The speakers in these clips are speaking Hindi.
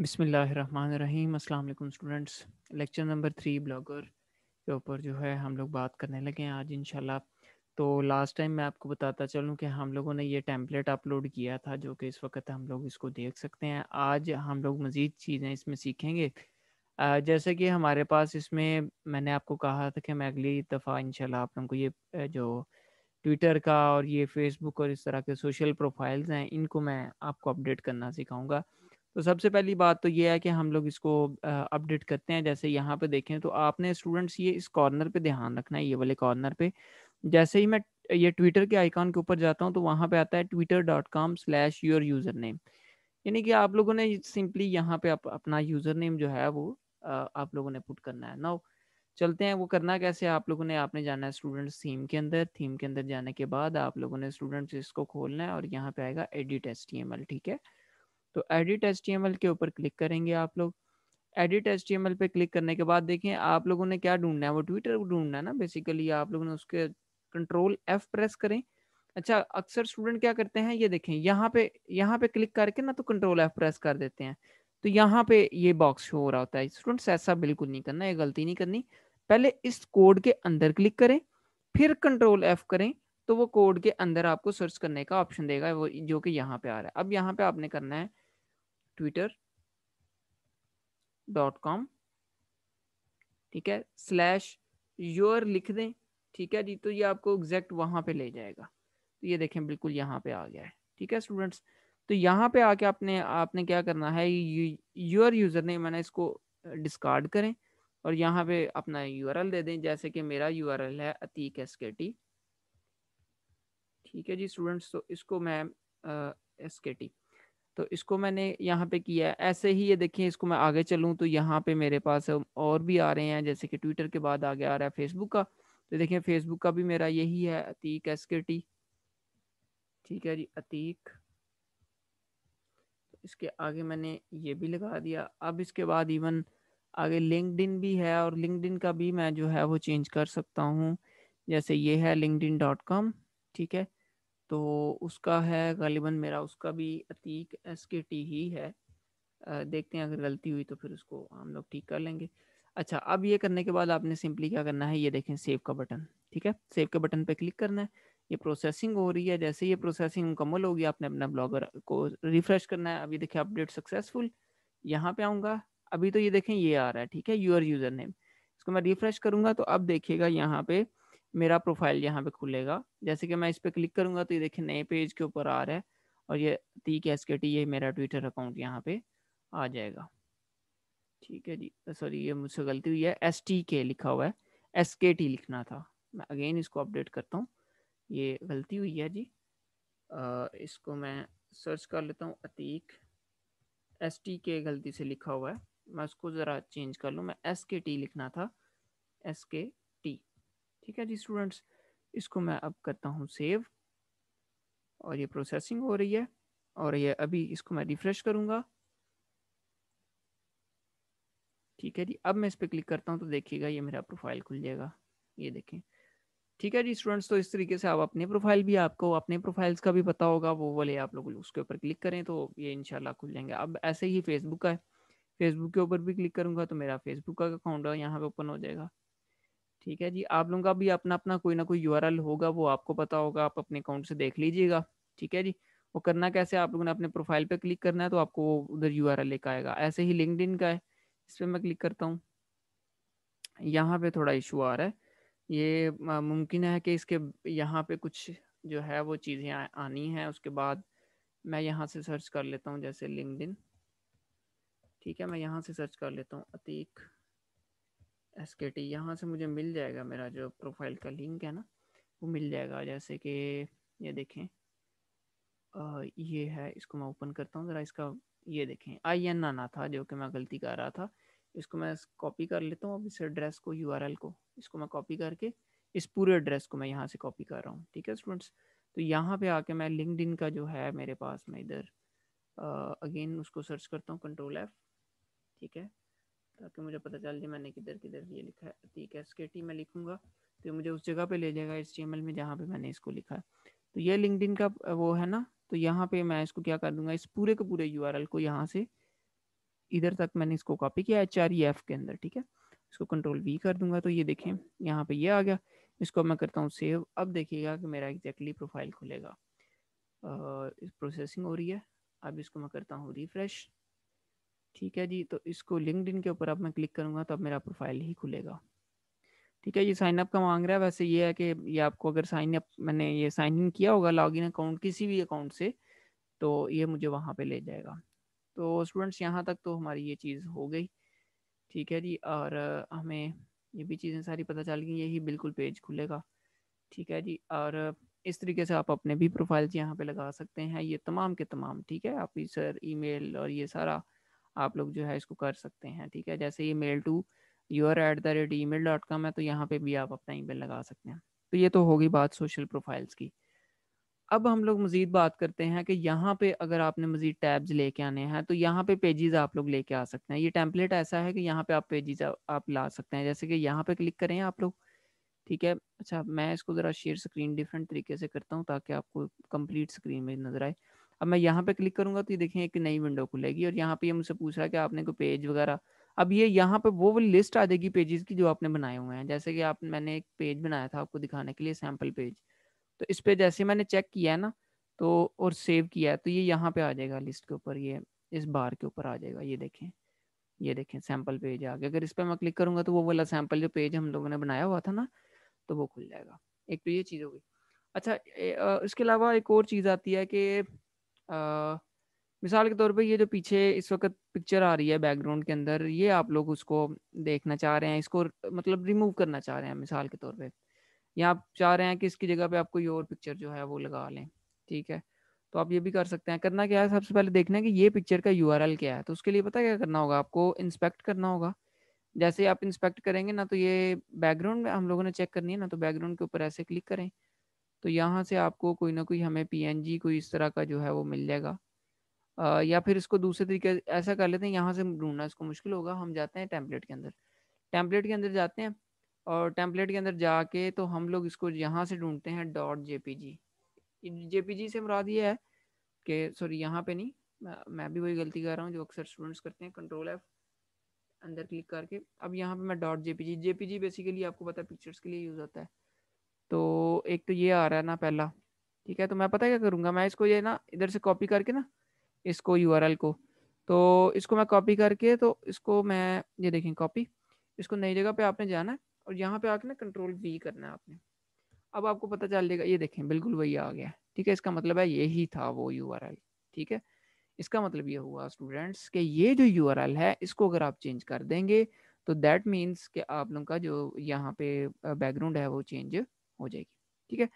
बिसमीम अल्लाम students lecture number three blogger के ऊपर जो है हम लोग बात करने लगे हैं आज इनशाला तो लास्ट टाइम मैं आपको बताता चलूँ कि हम लोगों ने ये टेम्पलेट अपलोड किया था जो कि इस वक्त हम लोग इसको देख सकते हैं आज हम लोग मज़ीद चीज़ें इसमें सीखेंगे जैसे कि हमारे पास इसमें मैंने आपको कहा था कि मैं अगली दफ़ा इनशाला आप लोगों को ये जो ट्विटर का और ये फेसबुक और इस तरह के सोशल प्रोफाइल्स हैं इनको मैं आपको अपडेट करना सिखाऊँगा तो सबसे पहली बात तो ये है कि हम लोग इसको अपडेट करते हैं जैसे यहाँ पे देखें तो आपने स्टूडेंट्स ये इस कॉर्नर पे ध्यान रखना है ये वाले कॉर्नर पे जैसे ही मैं ये ट्विटर के आइकॉन के ऊपर जाता हूँ तो वहाँ पे आता है Twitter dot com slash your user name यानी कि आप लोगों ने सिंपली यहाँ पे आप अपना यूज़र नेम जो है वो आप लोगों ने पुट करना है ना चलते हैं वो करना कैसे आप लोगों ने आपने जाना है स्टूडेंट्स थीम के अंदर थीम के अंदर जाने के बाद आप लोगों ने स्टूडेंट्स इसको खोलना है और यहाँ पे आएगा एडिट एस ठीक है तो एडिट एच के ऊपर क्लिक करेंगे आप लोग एडिट एच पे क्लिक करने के बाद देखें आप लोगों ने क्या ढूंढना है वो ट्विटर को ढूंढना है ना बेसिकली आप लोगों ने उसके कंट्रोल एफ प्रेस करें अच्छा अक्सर स्टूडेंट क्या करते हैं ये देखें यहाँ पे यहाँ पे क्लिक करके ना तो कंट्रोल एफ प्रेस कर देते हैं तो यहाँ पे ये बॉक्स शो हो रहा होता है स्टूडेंट्स ऐसा बिल्कुल नहीं करना ये गलती नहीं करनी पहले इस कोड के अंदर क्लिक करें फिर कंट्रोल एफ करें तो वो कोड के अंदर आपको सर्च करने का ऑप्शन देगा वो जो कि यहाँ पे आ रहा है अब यहाँ पे आपने करना है ट्विटर डॉट कॉम ठीक है स्लैश योर लिख दें ठीक है जी तो ये आपको एग्जैक्ट वहाँ पे ले जाएगा तो ये देखें बिल्कुल यहाँ पे आ गया है ठीक है स्टूडेंट्स तो यहाँ पे आके आपने आपने क्या करना है योर यूज़र ने मैंने इसको डिस्कार्ड करें और यहाँ पे अपना यू दे दें जैसे कि मेरा यू है अतीक एस के टी ठीक है जी स्टूडेंट्स तो इसको मैं एस के टी तो इसको मैंने यहाँ पे किया है ऐसे ही ये देखिए इसको मैं आगे चलूँ तो यहाँ पे मेरे पास और भी आ रहे हैं जैसे कि ट्विटर के बाद आगे आ रहा है फेसबुक का तो देखिए फेसबुक का भी मेरा यही है अतीक एस के टी ठीक है जी अतीक तो इसके आगे मैंने ये भी लगा दिया अब इसके बाद इवन आगे लिंकड भी है और लिंकड का भी मैं जो है वो चेंज कर सकता हूँ जैसे ये है लिंकड ठीक है तो उसका है गालिबा मेरा उसका भी अतीक एस के टी ही है देखते हैं अगर गलती हुई तो फिर उसको हम लोग ठीक कर लेंगे अच्छा अब ये करने के बाद आपने सिंपली क्या करना है ये देखें सेव का बटन ठीक है सेव के बटन पे क्लिक करना है ये प्रोसेसिंग हो रही है जैसे ये प्रोसेसिंग मुकम्मल होगी आपने अपना ब्लॉगर को रिफ्रेश करना है अभी देखें अपडेट सक्सेसफुल यहाँ पे आऊँगा अभी तो ये देखें ये आ रहा है ठीक है यूर यूज़र नेम इसको मैं रिफ्रेश करूँगा तो अब देखिएगा यहाँ पे मेरा प्रोफाइल यहाँ पे खुलेगा जैसे कि मैं इस पर क्लिक करूँगा तो ये देखिए नए पेज के ऊपर आ रहा है और ये टी एस के टी ये मेरा ट्विटर अकाउंट यहाँ पे आ जाएगा ठीक है जी सॉरी ये मुझसे गलती हुई है एस टी के लिखा हुआ है एस के टी लिखना था मैं अगेन इसको अपडेट करता हूँ ये गलती हुई है जी आ, इसको मैं सर्च कर लेता हूँ अतीक एस टी के गलती से लिखा हुआ है मैं उसको ज़रा चेंज कर लूँ मैं एस के टी लिखना था एस के ठीक है जी स्टूडेंट्स इसको मैं अब करता हूँ सेव और ये प्रोसेसिंग हो रही है और ये अभी इसको मैं रिफ्रेश करूँगा ठीक है जी अब मैं इस पर क्लिक करता हूँ तो देखिएगा ये मेरा प्रोफाइल खुल जाएगा ये देखें ठीक है जी स्टूडेंट्स तो इस तरीके से आप अपने प्रोफाइल भी आपको अपने प्रोफाइल्स का भी पता होगा वो वाले आप लोग उसके ऊपर क्लिक करें तो ये इनशाला खुल जाएंगे अब ऐसे ही फेसबुक का है फेसबुक के ऊपर भी क्लिक करूंगा तो मेरा फेसबुक का अकाउंट यहाँ पे ओपन हो जाएगा ठीक है जी आप लोगों का भी अपना अपना कोई ना कोई यू होगा वो आपको पता होगा आप अपने अकाउंट से देख लीजिएगा ठीक है जी वो करना कैसे आप लोगों ने अपने प्रोफाइल पे क्लिक करना है तो आपको वो उधर यू आर लेकर आएगा ऐसे ही लिंकड का है इस पर मैं क्लिक करता हूँ यहाँ पे थोड़ा इशू आ रहा है ये मुमकिन है कि इसके यहाँ पे कुछ जो है वो चीज़ें आनी हैं उसके बाद मैं यहाँ से सर्च कर लेता हूँ जैसे लिंकड ठीक है मैं यहाँ से सर्च कर लेता हूँ अतीक एस के टी यहाँ से मुझे मिल जाएगा मेरा जो प्रोफाइल का लिंक है ना वो मिल जाएगा जैसे कि ये देखें आ, ये है इसको मैं ओपन करता हूँ ज़रा इसका ये देखें आई एन आना था जो कि मैं गलती कर रहा था इसको मैं कॉपी कर लेता हूँ अब इस एड्रेस को यू आर एल को इसको मैं कॉपी करके इस पूरे एड्रेस को मैं यहाँ से कॉपी कर रहा हूँ ठीक है स्टूडेंट्स तो यहाँ पे आके मैं लिंकड का जो है मेरे पास मैं इधर अगेन उसको सर्च करता हूँ कंट्रोल एफ ठीक है ताकि मुझे पता चल जाए मैंने किधर किधर ये लिखा है ठीक है एसकेटी मैं लिखूंगा तो मुझे उस जगह पे ले जाएगा एल में जहाँ पे मैंने इसको लिखा है तो ये लिंकड का वो है ना तो यहाँ पे मैं इसको क्या कर दूंगा इस पूरे के पूरे यू को यहाँ से इधर तक मैंने इसको कॉपी किया एच आर एफ के अंदर ठीक है इसको कंट्रोल वी कर दूंगा तो ये देखें यहाँ पे ये आ गया इसको मैं करता हूँ सेव अब देखिएगा कि मेरा एग्जैक्टली प्रोफाइल खुलेगा प्रोसेसिंग हो रही है अब इसको मैं करता हूँ रिफ्रेश ठीक है जी तो इसको लिंकड के ऊपर अब मैं क्लिक करूँगा तो अब मेरा प्रोफाइल ही खुलेगा ठीक है ये साइन अप का मांग रहा है वैसे ये है कि ये आपको अगर साइन अप मैंने ये साइन इन किया होगा लॉग इन अकाउंट किसी भी अकाउंट से तो ये मुझे वहाँ पे ले जाएगा तो स्टूडेंट्स यहाँ तक तो हमारी ये चीज़ हो गई ठीक है जी और हमें ये भी चीज़ें सारी पता चल गई यही बिल्कुल पेज खुलेगा ठीक है जी और इस तरीके से आप अपने भी प्रोफाइल्स यहाँ पर लगा सकते हैं ये तमाम के तमाम ठीक है आप इस ई और ये सारा आप लोग जो है इसको कर सकते हैं ठीक है जैसे ये mail to your at the rate email dot com है तो यहाँ पे भी आप अपना ई मेल लगा सकते हैं तो ये तो होगी बात सोशल प्रोफाइल्स की अब हम लोग मज़ीद बात करते हैं कि यहाँ पे अगर आपने मज़ीद टैब्स लेके आने हैं तो यहाँ पे पेजेस आप लोग लेके आ सकते हैं ये टेम्पलेट ऐसा है कि यहाँ पे आप पेजेस आप ला सकते हैं जैसे कि यहाँ पे क्लिक करें आप लोग ठीक है अच्छा मैं इसको ज़रा शेयर स्क्रीन डिफरेंट तरीके से करता हूँ ताकि आपको कम्प्लीट स्क्रीन में नज़र आए अब मैं यहाँ पे क्लिक करूंगा तो ये देखें एक नई विंडो खुलेगी और यहाँ पे ये मुझसे पूछ रहा है कि आपने कोई पेज वगैरह अब ये यहाँ पे वो वाली लिस्ट आ जाएगी पेजेस की जो आपने बनाए हुए हैं जैसे कि आप मैंने एक पेज बनाया था आपको दिखाने के लिए सैम्पल पेज तो इस पे जैसे मैंने चेक किया है ना तो और सेव किया है तो ये यहाँ पे आ जाएगा लिस्ट के ऊपर ये इस बार के ऊपर आ जाएगा ये देखें ये देखें सैम्पल पेज आ गया अगर इस पर मैं क्लिक करूँगा तो वो वाला सैम्पल जो पेज हम लोगों ने बनाया हुआ था ना तो वो खुल जाएगा एक तो ये चीज़ हो गई अच्छा इसके अलावा एक और चीज़ आती है कि मिसाल के तौर पे ये जो पीछे इस वक्त पिक्चर आ रही है बैकग्राउंड के अंदर ये आप लोग उसको देखना चाह रहे हैं इसको मतलब रिमूव करना चाह रहे हैं मिसाल के तौर पे या आप चाह रहे हैं कि इसकी जगह पे आप कोई और पिक्चर जो है वो लगा लें ठीक है तो आप ये भी कर सकते हैं करना क्या है सबसे पहले देखना है कि ये पिक्चर का यू क्या है तो उसके लिए पता क्या करना होगा आपको इंस्पेक्ट करना होगा जैसे आप इंस्पेक्ट करेंगे ना तो ये बैकग्राउंड हम लोगों ने चेक करनी है ना तो बैकग्राउंड के ऊपर ऐसे क्लिक करें तो यहाँ से आपको कोई ना कोई हमें पी कोई इस तरह का जो है वो मिल जाएगा आ, या फिर इसको दूसरे तरीके ऐसा कर लेते हैं यहाँ से ढूंढना इसको मुश्किल होगा हम जाते हैं टेम्पलेट के अंदर टेम्पलेट के अंदर जाते हैं और टेम्पलेट के अंदर जाके तो हम लोग इसको यहाँ से ढूंढते हैं dot J P G J P G से मुराद ये है कि सॉरी यहाँ पे नहीं मैं, मैं भी वही गलती कर रहा हूँ जो अक्सर स्टूडेंट्स करते हैं कंट्रोल एफ अंदर क्लिक करके अब यहाँ पे मैं dot J P G J P G basically आपको पता है पिक्चर्स के लिए यूज़ होता है तो एक तो ये आ रहा है ना पहला ठीक है तो मैं पता क्या करूँगा मैं इसको ये ना इधर से कॉपी करके ना इसको यू को तो इसको मैं कॉपी करके तो इसको मैं ये देखें कॉपी इसको नई जगह पे आपने जाना है और यहाँ पे आके ना कंट्रोल वी करना है आपने अब आपको पता चल जाएगा ये देखें बिल्कुल वही आ गया ठीक है इसका मतलब है यही था वो यू ठीक है इसका मतलब ये हुआ स्टूडेंट्स कि ये जो यू है इसको अगर आप चेंज कर देंगे तो दैट मीन्स कि आप लोगों का जो यहाँ पे बैकग्राउंड है वो चेंज हो जाएगी ठीक है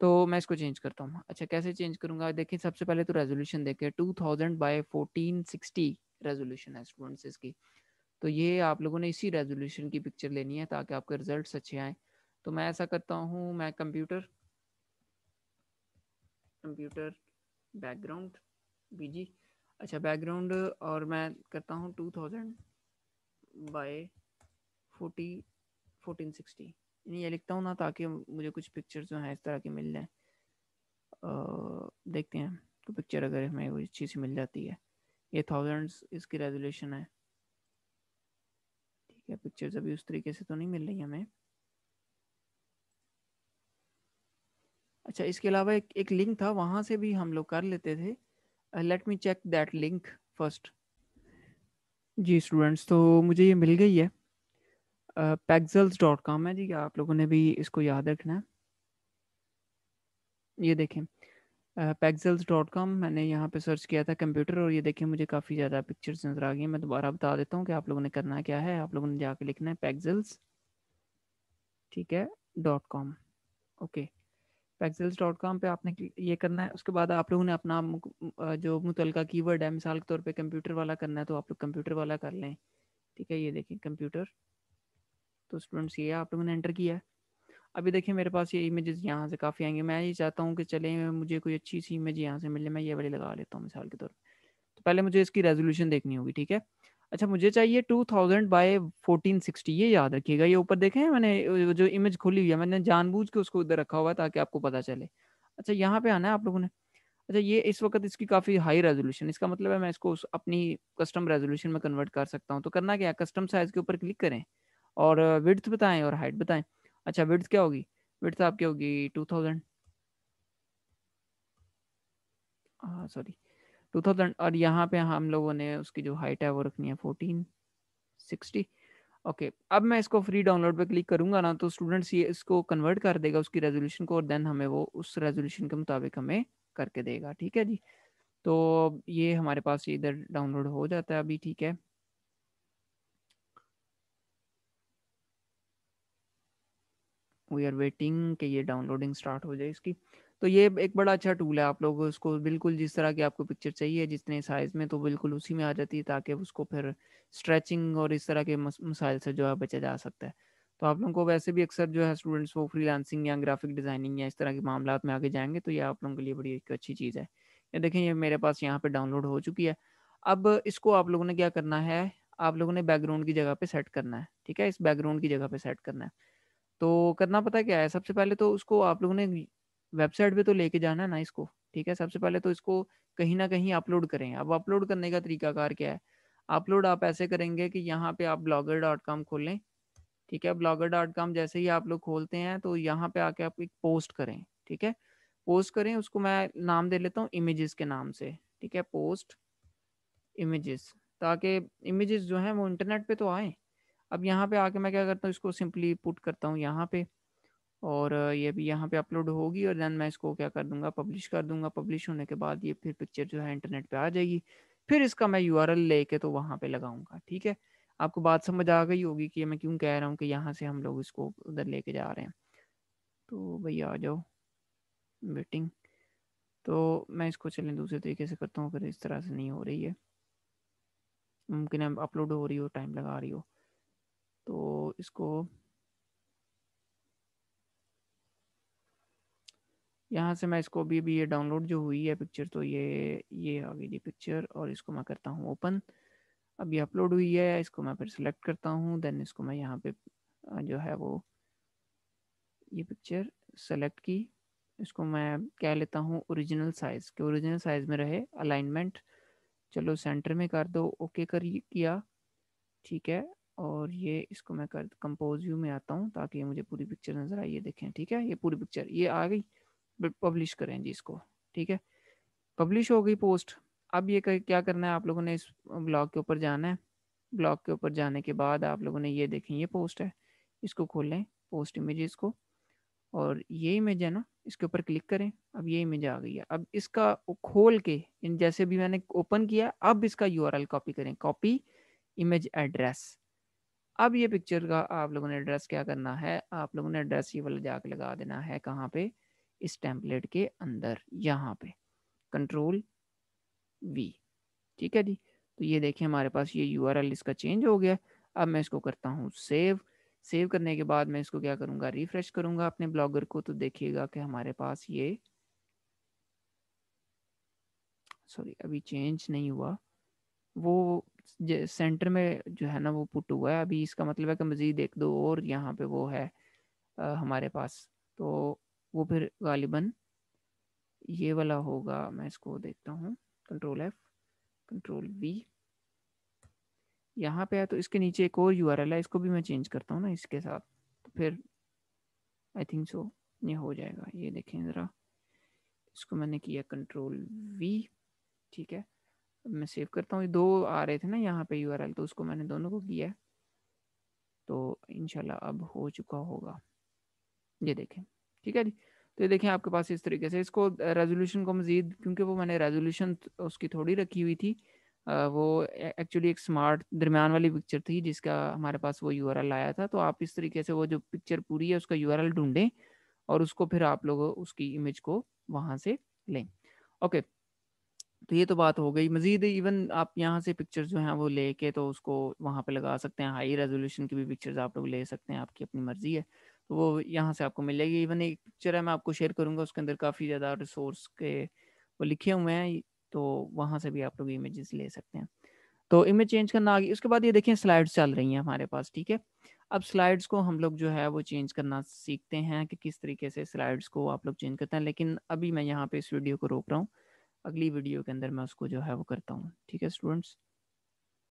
तो मैं इसको चेंज करता हूँ अच्छा कैसे चेंज करूँगा देखिए सबसे पहले तो रेजोल्यूशन देखिए two thousand by fourteen sixty resolution है स्टूडेंट्स इसकी तो ये आप लोगों ने इसी रेजोल्यूशन की पिक्चर लेनी है ताकि आपके रिजल्ट अच्छे आएँ तो मैं ऐसा करता हूँ मैं कंप्यूटर कंप्यूटर बैकग्राउंड बीजी अच्छा बैकग्राउंड और मैं करता हूँ two thousand by forty fourteen sixty ये लिखता हूँ ना ताकि मुझे कुछ पिक्चर जो हैं इस तरह की मिल जाए देखते हैं तो पिक्चर अगर हमें कोई अच्छी सी मिल जाती है ये थाउजेंड्स इसकी रेजोल्यूशन है ठीक है पिक्चर्स अभी उस तरीके से तो नहीं मिल रही हमें अच्छा इसके अलावा एक एक लिंक था वहाँ से भी हम लोग कर लेते थे let me check that link first जी स्टूडेंट्स तो मुझे ये मिल गई है पैगजल्स डॉट कॉम है जी आप लोगों ने भी इसको याद रखना है ये देखें पैगजल्स डॉट कॉम मैंने यहाँ पे सर्च किया था कंप्यूटर और ये देखें मुझे काफ़ी ज़्यादा पिक्चर्स नज़र आ गई हैं मैं दोबारा बता देता हूँ कि आप लोगों ने करना क्या है आप लोगों ने जाके लिखना है पैगजल्स ठीक है dot com okay Pexels dot com पर आपने ये करना है उसके बाद आप लोगों ने अपना जो मुतल की वर्ड है मिसाल के तौर पर कंप्यूटर वाला करना है तो आप लोग कंप्यूटर वाला कर लें ठीक है ये देखें कंप्यूटर तो स्टूडेंट्स ये आप लोगों ने एंटर किया है अभी देखिए मेरे पास ये इमेजेस यहाँ से काफ़ी आएंगे मैं ये चाहता हूँ कि चले मुझे कोई अच्छी सी इमेज यहाँ से मिले मैं ये वाली लगा लेता हूँ मिसाल के तौर पर तो पहले मुझे इसकी रेजोल्यूशन देखनी होगी ठीक है अच्छा मुझे चाहिए two thousand by fourteen sixty ये याद रखिएगा ये ऊपर देखें मैंने जो इमेज खोली हुई है मैंने जानबूझ के उसको उधर रखा हुआ है ताकि आपको पता चले अच्छा यहाँ पे आना है आप लोगों ने अच्छा ये इस वक्त इसकी काफ़ी हाई रेजोल्यूशन इसका मतलब है मैं इसको अपनी कस्टम रेजोल्यूशन में कन्वर्ट कर सकता हूँ तो करना क्या कस्टम साइज के ऊपर क्लिक करें और विड्थ बताएं और हाइट बताएं अच्छा विड्थ क्या होगी विड्थ आपकी होगी टू थाउजेंड हाँ, सॉरी टू थाउजेंड और यहाँ पे हम लोगों ने उसकी जो हाइट है वो रखनी है फोर्टीन सिक्सटी ओके अब मैं इसको फ्री डाउनलोड पे क्लिक करूंगा ना तो स्टूडेंट्स ये इसको कन्वर्ट कर देगा उसकी रेजोल्यूशन को और देन हमें वो उस रेजोल्यूशन के मुताबिक हमें करके देगा ठीक है जी तो ये हमारे पास इधर डाउनलोड हो जाता है अभी ठीक है वी आर वेटिंग कि ये डाउनलोडिंग स्टार्ट हो जाए इसकी तो ये एक बड़ा अच्छा टूल है आप लोग उसको बिल्कुल जिस तरह की आपको पिक्चर चाहिए जितने साइज में तो बिल्कुल उसी में आ जाती है ताकि उसको फिर स्ट्रेचिंग और इस तरह के मसाइल से जो है बचा जा सकता है तो आप लोगों को वैसे भी अक्सर जो है स्टूडेंट्स वो फ्रीलांसिंग या ग्राफिक डिज़ाइनिंग या इस तरह के मामला में आगे जाएंगे तो ये आप लोगों के लिए बड़ी एक अच्छी चीज़ है ये देखें ये मेरे पास यहाँ पे डाउनलोड हो चुकी है अब इसको आप लोगों ने क्या करना है आप लोगों ने बैकग्राउंड की जगह पे सेट करना है ठीक है इस बैकग्राउंड की जगह पे सेट करना है तो करना पता क्या है सबसे पहले तो उसको आप लोगों ने वेबसाइट पे तो लेके जाना है ना इसको ठीक है सबसे पहले तो इसको कहीं ना कहीं अपलोड करें अब अपलोड करने का तरीकाकार क्या है अपलोड आप ऐसे करेंगे कि यहाँ पे आप ब्लॉगर डॉट कॉम खोलें ठीक है ब्लॉगर डॉट कॉम जैसे ही आप लोग खोलते हैं तो यहाँ पे आके आप एक पोस्ट करें ठीक है पोस्ट करें उसको मैं नाम दे लेता हूँ इमेजेस के नाम से ठीक है पोस्ट इमेजेस ताकि इमेजेस जो हैं वो इंटरनेट पे तो आए अब यहाँ पे आके मैं क्या करता हूँ इसको सिंपली पुट करता हूँ यहाँ पे और ये भी यहाँ पे अपलोड होगी और देन मैं इसको क्या कर दूंगा पब्लिश कर दूंगा पब्लिश होने के बाद ये फिर पिक्चर जो है इंटरनेट पे आ जाएगी फिर इसका मैं यू आर एल लेके तो वहाँ पे लगाऊंगा ठीक है आपको बात समझ आ गई होगी कि मैं क्यों कह रहा हूँ कि यहाँ से हम लोग इसको उधर लेके जा रहे हैं तो भैया आ जाओ वेटिंग तो मैं इसको चलें दूसरे तरीके से करता हूँ फिर इस तरह से नहीं हो रही है मुमकिन है अपलोड हो रही हो टाइम लगा रही हो तो इसको यहाँ से मैं इसको अभी अभी ये डाउनलोड जो हुई है पिक्चर तो ये ये आ गई थी पिक्चर और इसको मैं करता हूँ ओपन अब ये अपलोड हुई है इसको मैं फिर सेलेक्ट करता हूँ देन इसको मैं यहाँ पे जो है वो ये पिक्चर सेलेक्ट की इसको मैं कह लेता हूँ ओरिजिनल साइज़ के ओरिजिनल साइज़ में रहे अलाइनमेंट चलो सेंटर में कर दो ओके कर किया ठीक है और ये इसको मैं कर कंपोज व्यू में आता हूँ ताकि मुझे पूरी पिक्चर नज़र आई ये देखें ठीक है ये पूरी पिक्चर ये आ गई पब्लिश करें जी इसको ठीक है पब्लिश हो गई पोस्ट अब ये कर, क्या करना है आप लोगों ने इस ब्लॉग के ऊपर जाना है ब्लॉग के ऊपर जाने के बाद आप लोगों ने ये देखें ये पोस्ट है इसको खोल लें पोस्ट इमेज इसको और ये इमेज है ना इसके ऊपर क्लिक करें अब ये इमेज आ गई है अब इसका खोल के जैसे भी मैंने ओपन किया अब इसका यू कॉपी करें कॉपी इमेज एड्रेस अब ये पिक्चर का आप लोगों ने एड्रेस क्या करना है आप लोगों ने एड्रेस ये वाला जाके लगा देना है कहाँ पे इस टेम्पलेट के अंदर यहाँ पे कंट्रोल वी ठीक है जी तो ये देखिए हमारे पास ये यू इसका चेंज हो गया अब मैं इसको करता हूँ सेव सेव करने के बाद मैं इसको क्या करूँगा रिफ्रेश करूँगा अपने ब्लॉगर को तो देखिएगा कि हमारे पास ये सॉरी अभी चेंज नहीं हुआ वो सेंटर में जो है ना वो पुट हुआ है अभी इसका मतलब है कि मज़ीद एक दो और यहाँ पे वो है आ, हमारे पास तो वो फिर गालिबन ये वाला होगा मैं इसको देखता हूँ कंट्रोल एफ कंट्रोल वी यहाँ पे है तो इसके नीचे एक और यू है इसको भी मैं चेंज करता हूँ ना इसके साथ तो फिर आई थिंक सो ये हो जाएगा ये देखें ज़रा इसको मैंने किया कंट्रोल वी ठीक है मैं सेव करता हूँ दो आ रहे थे ना यहाँ पे एल तो उसको मैंने दोनों को किया है तो इनशाला अब हो चुका होगा ये देखें ठीक है जी तो ये देखें आपके पास इस तरीके से इसको रेजोल्यूशन को मज़ीद क्योंकि वो मैंने रेजोल्यूशन उसकी थोड़ी रखी हुई थी वो एक्चुअली एक स्मार्ट दरमियान वाली पिक्चर थी जिसका हमारे पास वो यू आया था तो आप इस तरीके से वो जो पिक्चर पूरी है उसका यू ढूंढें और उसको फिर आप लोग उसकी इमेज को वहाँ से लें ओके okay. तो ये तो बात हो गई मजीद इवन आप यहाँ से पिक्चर जो हैं वो लेके तो उसको वहाँ पे लगा सकते हैं हाई रेजोल्यूशन की भी पिक्चर्स आप लोग ले सकते हैं आपकी अपनी मर्जी है तो वो यहाँ से आपको मिल जाएगी इवन एक पिक्चर है मैं आपको शेयर करूँगा उसके अंदर काफ़ी ज़्यादा रिसोर्स के वो लिखे हुए हैं तो वहाँ से भी आप लोग इमेजेस ले सकते हैं तो इमेज चेंज करना आ गई उसके बाद ये देखें स्लाइड्स चल रही हैं हमारे पास ठीक है अब स्लाइड्स को हम लोग जो है वो चेंज करना सीखते हैं कि किस तरीके से स्लाइड्स को आप लोग चेंज करते हैं लेकिन अभी मैं यहाँ पे इस वीडियो को रोक रहा हूँ अगली वीडियो के अंदर मैं उसको जो है वो करता हूँ ठीक है स्टूडेंट्स